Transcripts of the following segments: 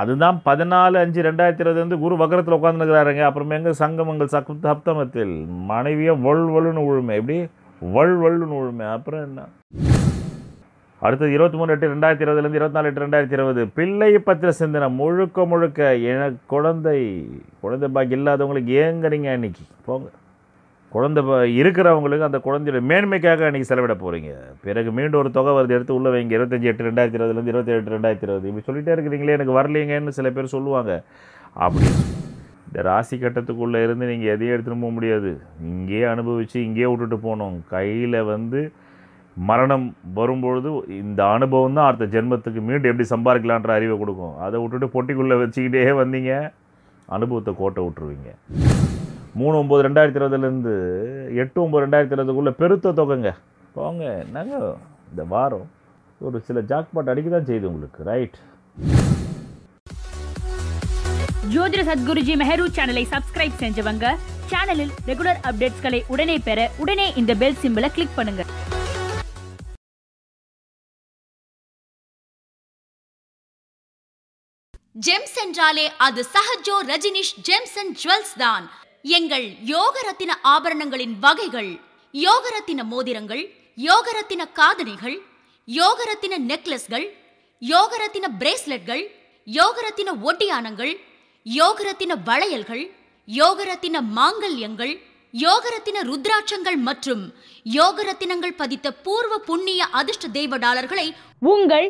அதுதான் பதினாலு அஞ்சு ரெண்டாயிரத்தி இருபது வந்து குரு வக்கரத்தில் உட்காந்துருக்கிறாருங்க அப்புறமே எங்கே சங்கமங்கள் சக்கு சப்தமத்தில் மனைவியை வல் வல்னு உழுமை எப்படி வல் வல்னு உழுமை அப்புறம் என்ன அடுத்தது இருபத்தி மூணு எட்டு ரெண்டாயிரத்தி இருபதுலேருந்து இருபத்தி நாலு எட்டு ரெண்டாயிரத்தி இருபது பிள்ளை பத்திர சிந்தனை முழுக்க முழுக்க எனக்கு குழந்தை குழந்தை பாக்கி இல்லாதவங்களுக்கு ஏங்குறீங்க அன்னைக்கு போங்க குழந்தை இருக்கிறவங்களுக்கு அந்த குழந்தையோட மேன்மைக்காக அன்றைக்கி செலவிட போகிறீங்க பிறகு மீண்டும் ஒரு தொகை வருது எடுத்து உள்ளே வைங்க இருபத்தஞ்சி எட்டு ரெண்டாயிரத்தி இருபதுலேருந்து இருபத்தி எட்டு ரெண்டாயிரத்தி இருபது இப்படி சொல்லிகிட்டே இருக்கிறீங்களே எனக்கு வரலீங்கன்னு சில பேர் சொல்லுவாங்க அப்படி இந்த ராசி கட்டத்துக்குள்ளே இருந்து நீங்கள் எதையும் எடுத்துகிட்டு போக முடியாது இங்கேயே அனுபவித்து இங்கேயே விட்டுட்டு போகணும் கையில் வந்து மரணம் வரும்பொழுது இந்த அனுபவம் தான் அடுத்த ஜென்மத்துக்கு மீண்டும் எப்படி சம்பாதிக்கலான்ற அறிவை கொடுக்கும் அதை விட்டுட்டு பொட்டிக்குள்ளே வச்சுக்கிட்டே வந்தீங்க அனுபவத்தை கோட்டை விட்டுருவீங்க மூணு ஒம்பது ரெண்டாயிரத்தி இருபதுலேருந்து எட்டு ஒம்பது ரெண்டாயிரத்தி இருபதுக்குள்ளே பெருத்த தொகைங்க போங்க என்னங்க இந்த வாரம் ஒரு சில ஜாக்பாட் அடிக்க தான் செய்யுது உங்களுக்கு ரைட் ஜோதிட சத்குருஜி மெஹரு சேனலை சப்ஸ்கிரைப் செஞ்சவங்க சேனலில் ரெகுலர் அப்டேட்ஸ்களை உடனே பெற உடனே இந்த பெல் சிம்பிளை கிளிக் பண்ணுங்க ஜெம்ஸ் என்றாலே அது Sahajo Rajinish gems and jewels தான் எங்கள் யோகரத்தின ஆபரணங்களின் வகைகள் யோகரத்தின மோதிரங்கள் யோகரத்தின காதணிகள் யோகரத்தின நெக்லஸ்கள் யோகரத்தின பிரேஸ்லெட்கள் யோகரத்தின ஒட்டியானங்கள் யோகரத்தின வளையல்கள் யோகரத்தின மாங்கல்யங்கள் யோகரத்தின ருத்ராட்சங்கள் மற்றும் யோகரத்தினங்கள் பதித்த பூர்வ புண்ணிய அதிர்ஷ்ட தெய்வ டாலர்களை உங்கள்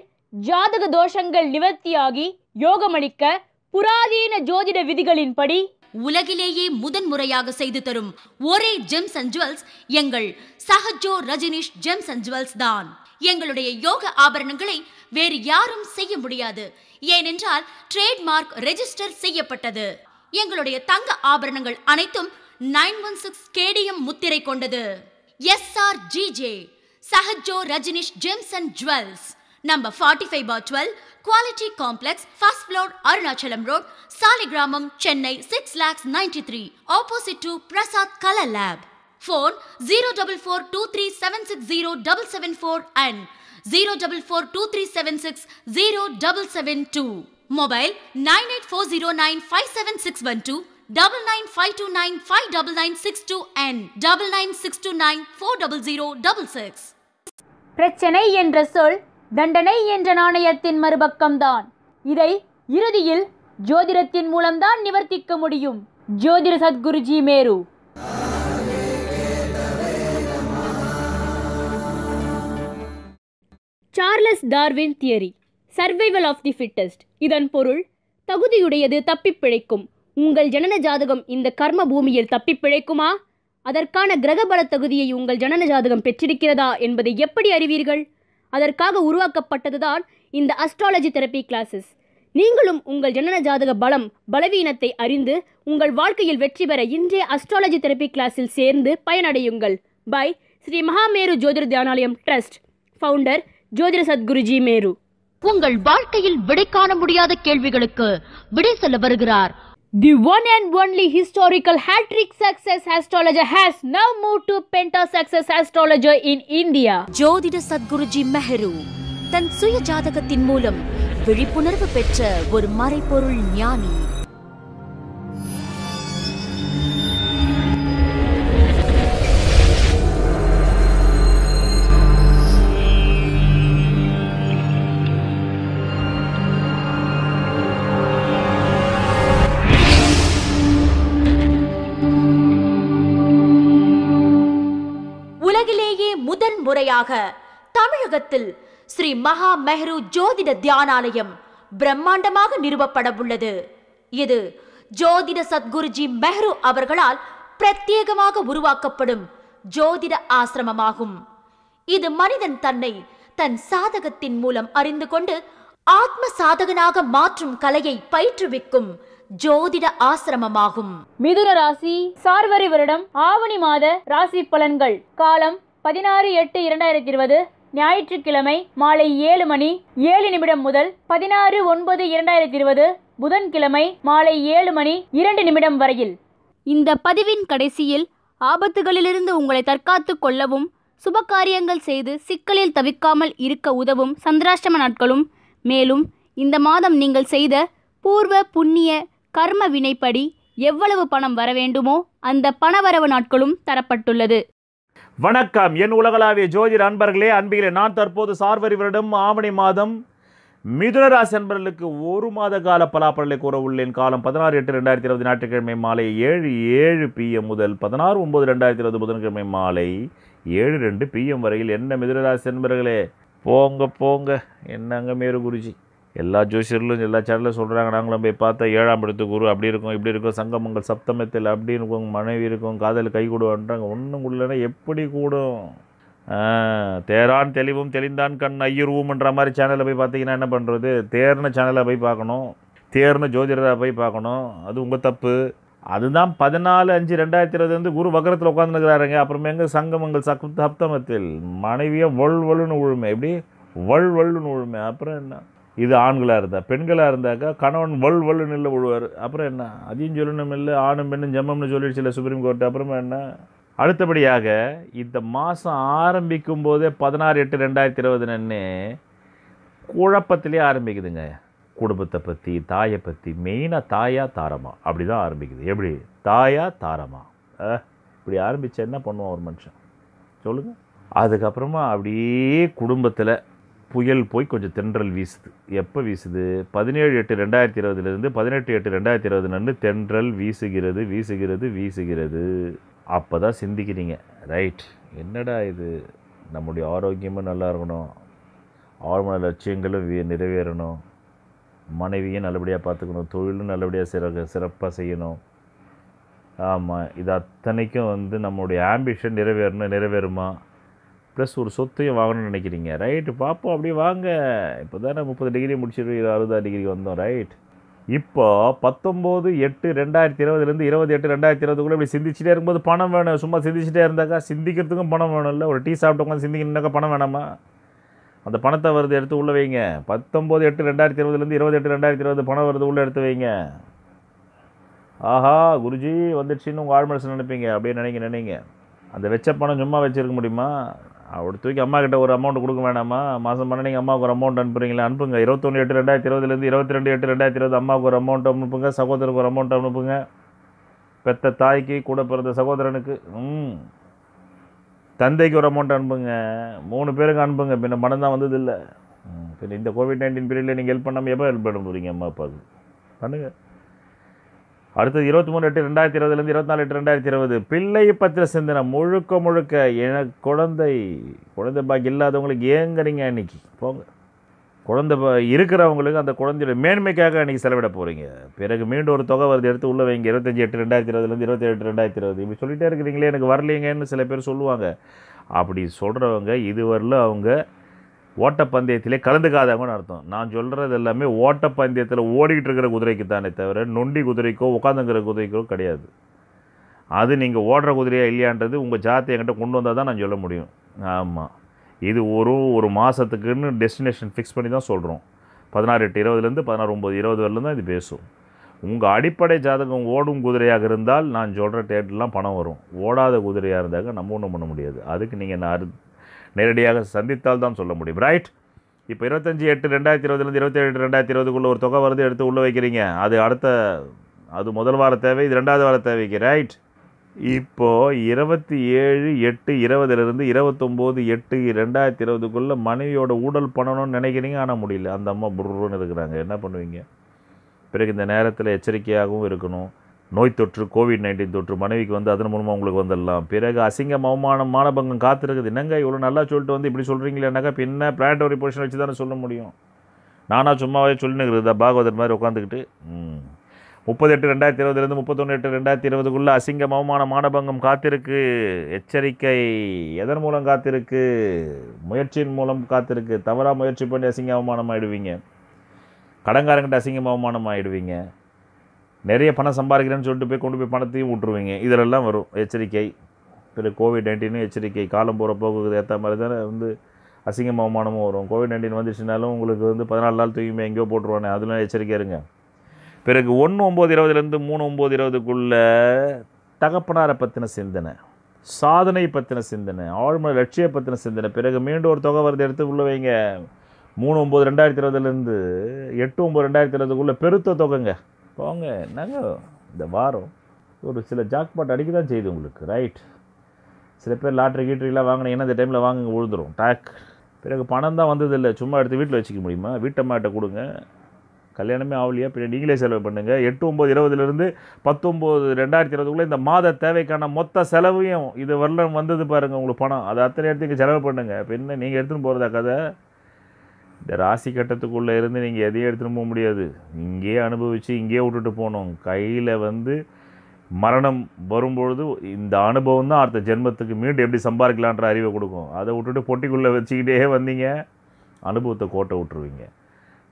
ஜாதக தோஷங்கள் நிவர்த்தியாகி யோகமளிக்க புராதீன ஜோதிட விதிகளின்படி உலகிலேயே முதன்முறையாக செய்து தரும் ஒரே ஜெம்ஸ் அண்ட் ஜுவல்ஸ் எங்கள் Sahajo Rajinish gems and jewels தான் எங்களுடைய யோக ஆபரணங்களை வேறு யாரும் செய்ய முடியாது ஏனென்றால் ட்ரேட்மார்க் ரெஜிஸ்டர் செய்யப்பட்டது எங்களுடைய தங்க ஆபரணங்கள் அனைத்தும் நைன் ஒன் சிக்ஸ் கேடிஎம் முத்திரை கொண்டது S R G J Sahajo Rajinish gems and jewels number forty five பார் டுவெல் quality complex first floor Arunachalam road Saligramam Chennai six lakhs ninety three opposite to Prasad colour lab phone zero double four two three seven six zero double seven four and zero double four two three seven six zero double seven two mobile nine eight four zero nine five seven six one two double nine five two nine five double nine six two and double nine six two nine four double zero double six பிரச்சனை என்ற சொல் தண்டனை என்ற நாணயத்தின் மறுபக்கம்தான் இதை இறுதியில் ஜோதிடத்தின் மூலம்தான் நிவர்த்திக்க முடியும் ஜோதிட Sadguruji Meru Charles Darwin theory survival of the fittest இதன் பொருள் தகுதியுடையது தப்பி பிழைக்கும் உங்கள் ஜனன ஜாதகம் இந்த கர்ம பூமியில் தப்பி பிழைக்குமா அதற்கான கிரகபல தகுதியை உங்கள் ஜனன ஜாதகம் பெற்றிருக்கிறதா என்பதை எப்படி அறிவீர்கள் அதற்காக உருவாக்கப்பட்டதுதான் இந்த அஸ்ட்ராலஜி தெரப்பி கிளாஸஸ் நீங்களும் உங்கள் ஜனன ஜாதக பலம் பலவீனத்தை அறிந்து உங்கள் வாழ்க்கையில் வெற்றி பெற இன்றைய அஸ்ட்ராலஜி தெரப்பி கிளாஸில் சேர்ந்து பயனடையுங்கள் by Shri Mahameru Jyothir Dhyanalayam trust founder ஜோதிர சத்குருஜி மேரு உங்கள் வாழ்க்கையில் விடை காண முடியாத கேள்விகளுக்கு விடை சொல்ல வருகிறார் The one and only historical hat-trick success astrologer has now moved to Penta Success Astrologer in India. ஜோதிட சத்குருஜி மெஹரு தன் சுய ஜாதகத்தின் மூலம் விழிப்புணர்வு பெற்ற ஒரு மறைபொருள் ஞானி முறையாக தமிழகத்தில் ஸ்ரீ மகா மெஹ்ரு ஜோதிட தியானாலயம் பிரம்மாண்டமாக நிறுவப்பட உள்ளது இது ஜோதிட சத்குருஜி மெஹ்ரு அவர்களால் பிரத்யேகமாக உருவாக்கப்படும் ஜோதிட ஆசிரமமாகும் இது மனிதன் தன்னை தன் சாதகத்தின் மூலம் அறிந்து கொண்டு ஆத்ம சாதகனாக மாற்றும் கலையை பயிற்றுவிக்கும் ஜோதிட ஆசிரமமாகும் மிதுன ராசி சார்வரி வருடம் ஆவணி மாத ராசி பலன்கள் காலம் பதினாறு எட்டு இரண்டாயிரத்தி இருபது ஞாயிற்றுக்கிழமை மாலை ஏழு மணி ஏழு நிமிடம் முதல் பதினாறு ஒன்பது இரண்டாயிரத்தி இருபது புதன்கிழமை மாலை ஏழு மணி இரண்டு நிமிடம் வரையில் இந்த பதிவின் கடைசியில் ஆபத்துகளிலிருந்து உங்களை தற்காத்து கொள்ளவும் சுபகாரியங்கள் செய்து சிக்கலில் தவிக்காமல் இருக்க உதவும் சந்திராஷ்டம நாட்களும் மேலும் இந்த மாதம் நீங்கள் செய்த பூர்வ புண்ணிய கர்ம வினைப்படி எவ்வளவு பணம் வர வேண்டுமோ அந்த பணவரவு நாட்களும் தரப்பட்டுள்ளது வணக்கம் என் உலகளாவிய ஜோதிட அன்பர்களே அன்பிகளே நான் தற்போது சார்வரி வருடம் ஆவணி மாதம் மிதுனராசி அன்பர்களுக்கு ஒரு மாத கால பலாப்பலை கூற உள்ளேன் காலம் பதினாறு எட்டு ரெண்டாயிரத்தி இருபது ஞாயிற்றுக்கிழமை மாலை ஏழு ஏழு பிஎம் முதல் பதினாறு ஒன்பது ரெண்டாயிரத்தி இருபது புதன்கிழமை மாலை ஏழு ரெண்டு பிஎம் வரையில் என்ன மிதுனராசி அன்பர்களே போங்க போங்க என்னங்க மேரு குருஜி எல்லா ஜோசியர்களும் எல்லா சேனலும் சொல்கிறாங்க நாங்களும் போய் பார்த்தா ஏழாம் இடத்து குரு அப்படி இருக்கும் இப்படி இருக்கும் சங்கமங்கள் சப்தமத்தில் அப்படி இருக்கும் மனைவி இருக்கும் காதல் கை கூடுவான்றாங்க ஒன்றும் உள்ளனா எப்படி கூடும் தேரான் தெளிவும் தெளிந்தான் கண் ஐயுருவும்ன்ற மாதிரி சேனலில் போய் பார்த்தீங்கன்னா என்ன பண்ணுறது தேர்ன சேனலை போய் பார்க்கணும் தேர்ன ஜோதிடராக போய் பார்க்கணும் அது உங்கள் தப்பு அதுதான் பதினாலு அஞ்சு ரெண்டாயிரத்தி இருபது வந்து குரு வக்கரத்தில் உட்காந்துருக்கிறாருங்க அப்புறமே எங்கள் சங்கமங்கள் சப்தமத்தில் மனைவியை வல் வலுன்னு உழுமை எப்படி வல் வல்லுன்னு உழுமை அப்புறம் என்ன இது ஆண்களாக இருந்தால் பெண்களாக இருந்தாக்கா கணவன் வல் வல்லுன்னு இல்லை விழுவார் அப்புறம் என்ன அதையும் சொல்லணும் இல்லை ஆணும் பெண்ணும் ஜம்மம்னு சொல்லிடுச்சு சுப்ரீம் கோர்ட் அப்புறமா என்ன அடுத்தபடியாக இந்த மாதம் ஆரம்பிக்கும் போதே பதினாறு எட்டு ரெண்டாயிரத்தி இருபது நன்னு குழப்பத்திலே ஆரம்பிக்குதுங்க குடும்பத்தை பற்றி தாயை பற்றி மெயினாக தாயா தாரமா அப்படி தான் ஆரம்பிக்குது எப்படி தாயா தாரமா இப்படி ஆரம்பித்தா என்ன பண்ணுவோம் ஒரு மனுஷன் சொல்லுங்கள் அதுக்கப்புறமா அப்படியே குடும்பத்தில் புயல் போய் கொஞ்சம் தென்றல் வீசுது எப்போ வீசுது பதினேழு எட்டு ரெண்டாயிரத்தி இருபதுலேருந்து பதினெட்டு எட்டு ரெண்டாயிரத்தி இருபது தென்றல் வீசுகிறது வீசுகிறது வீசுகிறது அப்போ தான் சிந்திக்கிறீங்க ரைட் என்னடா இது நம்முடைய ஆரோக்கியமும் நல்லா இருக்கணும் ஆழ்மன லட்சியங்களும் நிறைவேறணும் மனைவியும் நல்லபடியாக பார்த்துக்கணும் தொழிலும் நல்லபடியாக சிற சிறப்பாக செய்யணும் ஆமாம் இது அத்தனைக்கும் வந்து நம்முடைய ஆம்பிஷன் நிறைவேறணும் நிறைவேறுமா ப்ளஸ் ஒரு சொத்தையும் வாங்கணும்னு நினைக்கிறீங்க ரைட்டு பார்ப்போம் அப்படியே வாங்க இப்போ தானே முப்பது டிகிரி முடிச்சிட்டு அறுபதாம் டிகிரி வந்தோம் ரைட் இப்போ பத்தொம்போது எட்டு ரெண்டாயிரத்தி இருபதுலேருந்து இருபது எட்டு ரெண்டாயிரத்தி இருபதுக்குள்ளே இப்படி சிந்திச்சிட்டே இருக்கும்போது பணம் வேணும் சும்மா சிந்திச்சிட்டே இருந்தாக்கா சிந்திக்கிறதுக்கும் பணம் வேணும்ல ஒரு டீ சாப்பிட்டு உட்காந்து சிந்திக்கணுன்னாக்கா பணம் வேணாமா அந்த பணத்தை வருது எடுத்து உள்ளே வைங்க பத்தொம்போது எட்டு ரெண்டாயிரத்தி இருபதுலேருந்து இருபது எட்டு ரெண்டாயிரத்தி இருபது பணம் வருது உள்ளே எடுத்து வைங்க ஆஹா குருஜி வந்துடுச்சின்னு உங்கள் ஆழ்மனசு நினைப்பீங்க அப்படின்னு நினைங்க நினைங்க அந்த வச்ச பணம் சும்மா வச்சுருக்க முடியுமா அவ்வளோ தூக்கி அம்மா கிட்ட ஒரு அமௌண்ட் கொடுக்க வேணாமா மாதம் பண்ண நீங்கள் அம்மாவுக்கு ஒரு அமௌண்ட் அனுப்புறீங்களா அனுப்புங்க இருபத்தொன்று எட்டு ரெண்டாயிரத்தி இருபதுலேருந்து இருபத்தி ரெண்டு எட்டு ரெண்டாயிரத்தி இருபது அம்மாவுக்கு ஒரு அமௌண்ட் அனுப்புங்க சகோதரருக்கு ஒரு அமௌண்ட் அனுப்புங்க பெத்த தாய்க்கு கூட பிறந்த சகோதரனுக்கு ம் தந்தைக்கு ஒரு அமௌண்ட் அனுப்புங்க மூணு பேருக்கு அனுப்புங்க பின்ன பணம் தான் வந்ததில்லை பின்ன இந்த கோவிட் நைன்டீன் பீரியடில் நீங்கள் ஹெல்ப் பண்ணாமல் எப்போ ஹெல்ப் பண்ண போகிறீங்க அம்மா அப்பாவுக்கு பண்ணுங்கள் அடுத்தது இருபத்தி மூணு எட்டு ரெண்டாயிரத்தி இருபதுலேருந்து இருபத்தி நாலு எட்டு ரெண்டாயிரத்தி இருபது பிள்ளை பத்திர சிந்தனை முழுக்க முழுக்க எனக்கு குழந்தை குழந்தை பாக்கி இல்லாதவங்களுக்கு ஏங்குறீங்க அன்றைக்கி போங்க குழந்தை இருக்கிறவங்களுக்கு அந்த குழந்தையோட மேன்மைக்காக அன்றைக்கி செலவிட போகிறீங்க பிறகு மீண்டும் ஒரு தொகை வருது எடுத்து உள்ளே வைங்க இருபத்தஞ்சி எட்டு ரெண்டாயிரத்தி இருபதுலேருந்து இருபத்தி எட்டு ரெண்டாயிரத்தி இருபது இப்படி சொல்லிகிட்டே இருக்கிறீங்களே எனக்கு வரலீங்கன்னு சில பேர் சொல்லுவாங்க அப்படி சொல்கிறவங்க இதுவரையில் அவங்க ஓட்டப்பந்தயத்திலே கலந்துக்காதவங்கன்னு அர்த்தம் நான் சொல்கிறது எல்லாமே ஓட்டப்பந்தயத்தில் ஓடிக்கிட்டு இருக்கிற குதிரைக்கு தானே தவிர நொண்டி குதிரைக்கோ உட்காந்துங்கிற குதிரைக்கோ கிடையாது அது நீங்கள் ஓடுற குதிரையாக இல்லையான்றது உங்கள் ஜாத்தை என்கிட்ட கொண்டு வந்தால் தான் நான் சொல்ல முடியும் ஆமாம் இது ஒரு ஒரு மாதத்துக்குன்னு டெஸ்டினேஷன் ஃபிக்ஸ் பண்ணி தான் சொல்கிறோம் பதினாறு எட்டு இருபதுலேருந்து பதினாறு ஒம்பது இருபது வரலேருந்து தான் இது பேசும் உங்கள் அடிப்படை ஜாதகம் ஓடும் குதிரையாக இருந்தால் நான் சொல்கிற டேட்லாம் பணம் வரும் ஓடாத குதிரையாக இருந்தாக்க நம்ம ஒன்றும் பண்ண முடியாது அதுக்கு நீங்கள் நான் நேரடியாக சந்தித்தால் தான் சொல்ல முடியும் ரைட் இப்போ இருபத்தஞ்சி எட்டு ரெண்டாயிரத்தி இருபதுலேருந்து இருபத்தேழு எட்டு ரெண்டாயிரத்தி இருபதுக்குள்ளே ஒரு தொகை வருது எடுத்து உள்ளே வைக்கிறீங்க அது அடுத்த அது முதல் வார தேவை இது ரெண்டாவது வார தேவைக்கு ரைட் இப்போது இருபத்தி ஏழு எட்டு இருபதுலேருந்து இருபத்தொம்போது எட்டு ரெண்டாயிரத்தி இருபதுக்குள்ளே மனைவியோட ஊடல் பண்ணணும்னு நினைக்கிறீங்க ஆனால் முடியல அந்த அம்மா புருன்னு இருக்கிறாங்க என்ன பண்ணுவீங்க பிறகு இந்த நேரத்தில் எச்சரிக்கையாகவும் இருக்கணும் நோய் தொற்று கோவிட் நைன்டீன் தொற்று மனைவிக்கு வந்து அதன் மூலமாக உங்களுக்கு வந்துடலாம் பிறகு அசிங்கம் அவமானம் மானபங்கம் காத்திருக்குது என்னங்க இவ்வளோ நல்லா சொல்லிட்டு வந்து இப்படி சொல்கிறீங்களேனாக்கா பின்ன பிளானட்டரி பொசிஷன் வச்சு தானே சொல்ல முடியும் நானாக சும்மாவே சொல்லினுங்கிறதா பாகவதர் மாதிரி உட்காந்துக்கிட்டு முப்பது எட்டு ரெண்டாயிரத்தி இருபதுலேருந்து முப்பத்தொன்று எட்டு ரெண்டாயிரத்தி இருபதுக்குள்ளே அசிங்கம் அவமான மானபங்கம் காத்திருக்கு எச்சரிக்கை எதன் மூலம் காத்திருக்கு முயற்சியின் மூலம் காத்திருக்கு தவறாக முயற்சி பண்ணி அசிங்க அவமானம் ஆகிடுவீங்க கடங்காரங்கிட்ட அசிங்கம் அவமானம் ஆகிடுவீங்க நிறைய பணம் சம்பாதிக்கிறேன்னு சொல்லிட்டு போய் கொண்டு போய் பணத்தையும் விட்டுருவீங்க இதிலெல்லாம் வரும் எச்சரிக்கை பிறகு கோவிட் நைன்டீனும் எச்சரிக்கை காலம் போகிற போக்குறது ஏற்ற மாதிரி தானே வந்து அசிங்கம் அவமானமும் வரும் கோவிட் நைன்டீன் வந்துச்சுனாலும் உங்களுக்கு வந்து பதினாலு நாள் தூய்மை எங்கேயோ போட்டுருவானே அதெல்லாம் எச்சரிக்கை இருங்க பிறகு ஒன்று ஒம்பது இருபதுலேருந்து மூணு ஒம்பது இருபதுக்குள்ளே தகப்பனாரை பற்றின சிந்தனை சாதனை பற்றின சிந்தனை ஆழ்மலை லட்சிய பற்றின சிந்தனை பிறகு மீண்டும் ஒரு தொகை வரதை எடுத்து உள்ள வைங்க மூணு ஒம்பது ரெண்டாயிரத்தி இருபதுலேருந்து எட்டு ஒம்பது ரெண்டாயிரத்தி இருபதுக்குள்ளே பெருத்த தொகைங்க இப்போ அவங்க இந்த வாரம் ஒரு சில ஜாக்பாட் அடிக்க தான் செய்யுது உங்களுக்கு ரைட் சில பேர் லாட்ரி கீட்ரிலாம் வாங்கினீங்க இந்த டைமில் வாங்க விழுந்துடும் டாக் பிறகு பணம் தான் வந்ததில்லை சும்மா எடுத்து வீட்டில் வச்சுக்க முடியுமா வீட்டம்மாட்ட கொடுங்க கல்யாணமே ஆகலையா பிறகு நீங்களே செலவு பண்ணுங்கள் எட்டு ஒம்பது இருபதுலேருந்து பத்தொம்போது ரெண்டாயிரத்தி இருபதுக்குள்ளே இந்த மாத தேவைக்கான மொத்த செலவையும் இது வரலாம் வந்தது பாருங்கள் உங்களுக்கு பணம் அதை அத்தனை இடத்துக்கு செலவு பண்ணுங்கள் பின்ன நீங்கள் எடுத்துன்னு போகிறதா கதை இந்த ராசி கட்டத்துக்குள்ளே இருந்து நீங்கள் எதையும் எடுத்துகிட்டு போக முடியாது இங்கேயே அனுபவித்து இங்கேயே விட்டுட்டு போகணும் கையில் வந்து மரணம் வரும்பொழுது இந்த அனுபவம் தான் அடுத்த ஜென்மத்துக்கு மீண்டும் எப்படி சம்பாதிக்கலான்ற அறிவை கொடுக்கும் அதை விட்டுட்டு பொட்டிக்குள்ளே வச்சுக்கிட்டே வந்தீங்க அனுபவத்தை கோட்டை விட்டுருவீங்க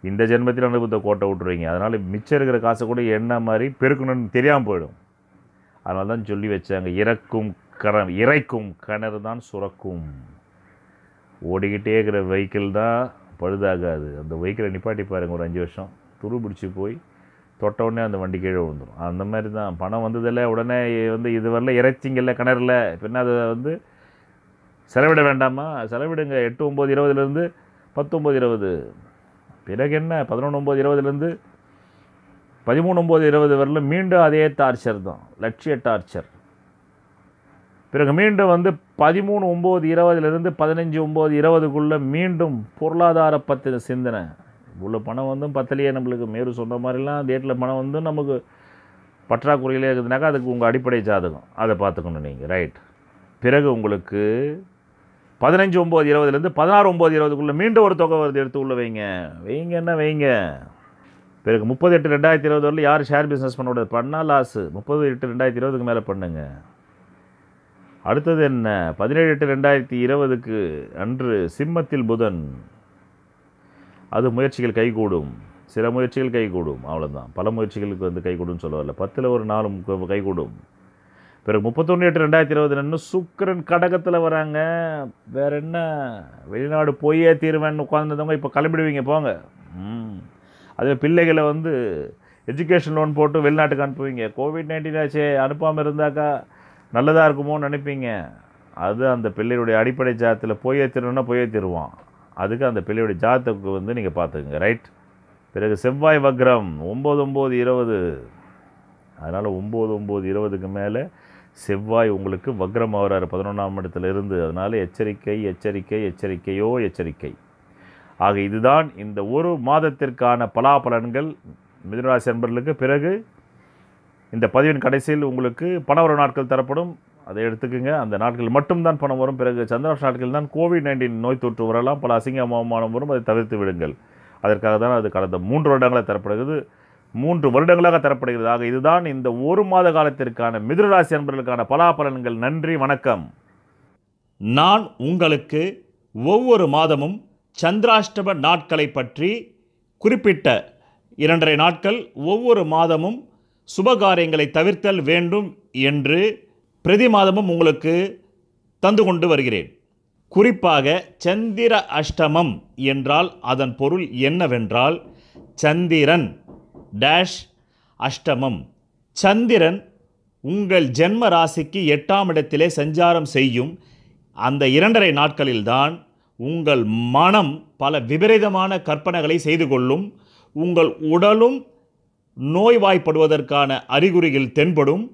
இந்த ஜென்மத்தில் அனுபவத்தை கோட்டை விட்டுருவீங்க அதனால் மிச்சம் இருக்கிற காசை கூட என்ன மாதிரி பெருக்கணும்னு தெரியாமல் போயிடும் அதனால தான் சொல்லி வச்சாங்க இறக்கும் கர இறைக்கும் கிணறு தான் சுரக்கும் ஓடிக்கிட்டே இருக்கிற வெஹிக்கிள் தான் பழுதாகாது அந்த வெஹிக்கிளை நிப்பாட்டி பாருங்கள் ஒரு அஞ்சு வருஷம் துரு பிடிச்சி போய் தொட்ட உடனே அந்த வண்டி கீழே விழுந்துடும் அந்த மாதிரி தான் பணம் வந்ததில்ல உடனே வந்து இது வரல இறைச்சிங்கல்ல கிணறுல பின்னா அதை வந்து செலவிட வேண்டாமா செலவிடுங்க எட்டு ஒம்பது இருபதுலேருந்து பத்தொம்பது இருபது பிறகு என்ன பதினொன்று ஒம்பது இருபதுலேருந்து பதிமூணு ஒம்பது இருபது வரல மீண்டும் அதே டார்ச்சர் தான் லட்சிய டார்ச்சர் பிறகு மீண்டும் வந்து பதிமூணு ஒம்பது இருபதுலேருந்து பதினஞ்சு ஒம்பது இருபதுக்குள்ளே மீண்டும் பொருளாதார பத்தின சிந்தனை இவ்வளோ பணம் வந்தும் பத்திலேயே நம்மளுக்கு மேறு சொன்ன மாதிரிலாம் டேட்டில் பணம் வந்து நமக்கு பற்றாக்குறையிலே இருக்குதுனாக்கா அதுக்கு உங்கள் அடிப்படை ஜாதகம் அதை பார்த்துக்கணும் நீங்கள் ரைட் பிறகு உங்களுக்கு பதினஞ்சு ஒம்பது இருபதுலேருந்து பதினாறு ஒம்பது இருபதுக்குள்ளே மீண்டும் ஒரு தொகை வருது எடுத்து உள்ளே வைங்க வைங்க என்ன வைங்க பிறகு முப்பது எட்டு ரெண்டாயிரத்தி இருபது வரல யார் ஷேர் பிஸ்னஸ் பண்ண விடாது பண்ணால் லாஸு முப்பது எட்டு ரெண்டாயிரத்தி இருபதுக்கு மேலே பண்ணுங்கள் அடுத்தது என்ன பதினேழு எட்டு ரெண்டாயிரத்தி இருபதுக்கு அன்று சிம்மத்தில் புதன் அது முயற்சிகள் கைகூடும் சில முயற்சிகள் கைகூடும் அவ்வளோதான் பல முயற்சிகளுக்கு வந்து கைகூடும் சொல்ல வரல பத்தில் ஒரு நாலு கைகூடும் பிறகு முப்பத்தொன்று எட்டு ரெண்டாயிரத்தி இருபது ரெண்டு சுக்கரன் கடகத்தில் வராங்க வேற என்ன வெளிநாடு போயே தீர்வேன்னு உட்காந்துருந்தவங்க இப்போ கிளம்பிடுவீங்க போங்க அதே பிள்ளைகளை வந்து எஜுகேஷன் லோன் போட்டு வெளிநாட்டுக்கு அனுப்புவீங்க கோவிட் நைன்டீன் ஆச்சு அனுப்பாமல் இருந்தாக்கா நல்லதாக இருக்குமோன்னு நினைப்பீங்க அது அந்த பிள்ளையுடைய அடிப்படை ஜாத்தில் போய் ஏற்றணும்னா போய் ஏற்றிடுவான் அதுக்கு அந்த பிள்ளையுடைய ஜாதத்துக்கு வந்து நீங்கள் பார்த்துக்குங்க ரைட் பிறகு செவ்வாய் வக்ரம் ஒம்பது ஒம்பது இருபது அதனால் ஒம்பது ஒம்பது இருபதுக்கு மேலே செவ்வாய் உங்களுக்கு வக்ரம் ஆகிறார் பதினொன்றாம் இடத்துல இருந்து அதனால் எச்சரிக்கை எச்சரிக்கை எச்சரிக்கையோ எச்சரிக்கை ஆக இதுதான் இந்த ஒரு மாதத்திற்கான பலாபலன்கள் மிதனராசி அன்பர்களுக்கு பிறகு இந்த பதிவின் கடைசியில் உங்களுக்கு பணவரவு நாட்கள் தரப்படும் அதை எடுத்துக்கோங்க அந்த நாட்கள் மட்டும்தான் பணம் வரும் பிறகு சந்திராஷ் நாட்கள் தான் கோவிட் நைன்டீன் நோய் தொற்று வரலாம் பல அசிங்க அவமானம் வரும் அதை தவிர்த்து விடுங்கள் அதற்காக தான் அது கடந்த மூன்று வருடங்களாக தரப்படுகிறது மூன்று வருடங்களாக தரப்படுகிறது ஆக இதுதான் இந்த ஒரு மாத காலத்திற்கான மிதுராசி அன்பர்களுக்கான பலாபலன்கள் நன்றி வணக்கம் நான் உங்களுக்கு ஒவ்வொரு மாதமும் சந்திராஷ்டம நாட்களை பற்றி குறிப்பிட்ட இரண்டரை நாட்கள் ஒவ்வொரு மாதமும் சுபகாரியங்களை தவிர்த்தல் வேண்டும் என்று பிரதி மாதமும் உங்களுக்கு தந்து கொண்டு வருகிறேன் குறிப்பாக சந்திர அஷ்டமம் என்றால் அதன் பொருள் என்னவென்றால் சந்திரன் டேஷ் அஷ்டமம் சந்திரன் உங்கள் ஜென்ம ராசிக்கு எட்டாம் இடத்திலே சஞ்சாரம் செய்யும் அந்த இரண்டரை நாட்களில்தான் உங்கள் மனம் பல விபரீதமான கற்பனைகளை செய்து கொள்ளும் உங்கள் உடலும் நோய்வாய்ப்படுவதற்கான அறிகுறிகள் தென்படும்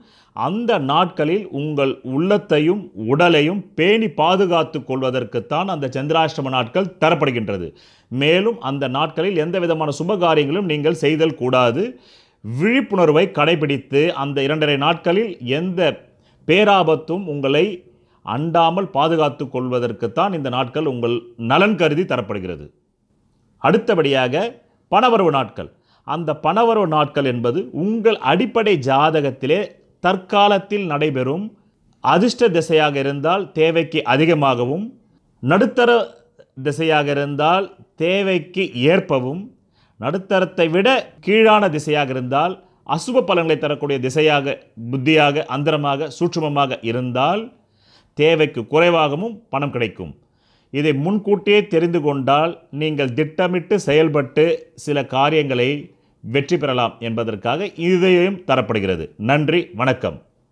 அந்த நாட்களில் உங்கள் உள்ளத்தையும் உடலையும் பேணி பாதுகாத்து கொள்வதற்குத்தான் அந்த சந்திராஷ்டம நாட்கள் தரப்படுகின்றது மேலும் அந்த நாட்களில் எந்த விதமான சுப காரியங்களும் நீங்கள் செய்தல் கூடாது விழிப்புணர்வை கடைபிடித்து அந்த இரண்டரை நாட்களில் எந்த பேராபத்தும் உங்களை அண்டாமல் பாதுகாத்து கொள்வதற்குத்தான் இந்த நாட்கள் உங்கள் நலன் கருதி தரப்படுகிறது அடுத்தபடியாக பணவரவு நாட்கள் அந்த பணவரவு நாட்கள் என்பது உங்கள் அடிப்படை ஜாதகத்திலே தற்காலத்தில் நடைபெறும் அதிர்ஷ்ட திசையாக இருந்தால் தேவைக்கு அதிகமாகவும் நடுத்தர திசையாக இருந்தால் தேவைக்கு ஏற்பவும் நடுத்தரத்தை விட கீழான திசையாக இருந்தால் அசுப பலன்களை தரக்கூடிய திசையாக புத்தியாக அந்தரமாக சூட்சுமமாக இருந்தால் தேவைக்கு குறைவாகவும் பணம் கிடைக்கும் இதை முன்கூட்டியே தெரிந்து கொண்டால் நீங்கள் திட்டமிட்டு செயல்பட்டு சில காரியங்களை வெற்றி பெறலாம் என்பதற்காக இதையும் தரப்படுகிறது நன்றி வணக்கம்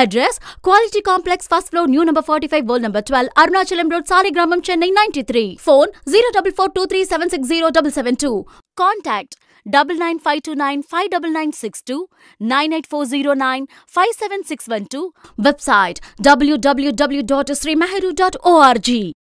Address Quality Complex, first floor, new number 45, world number 12, Arunachalam Road, Gramam Chennai 93. Phone 0442376072. Contact 99529-59962, website www.srimahiru.org.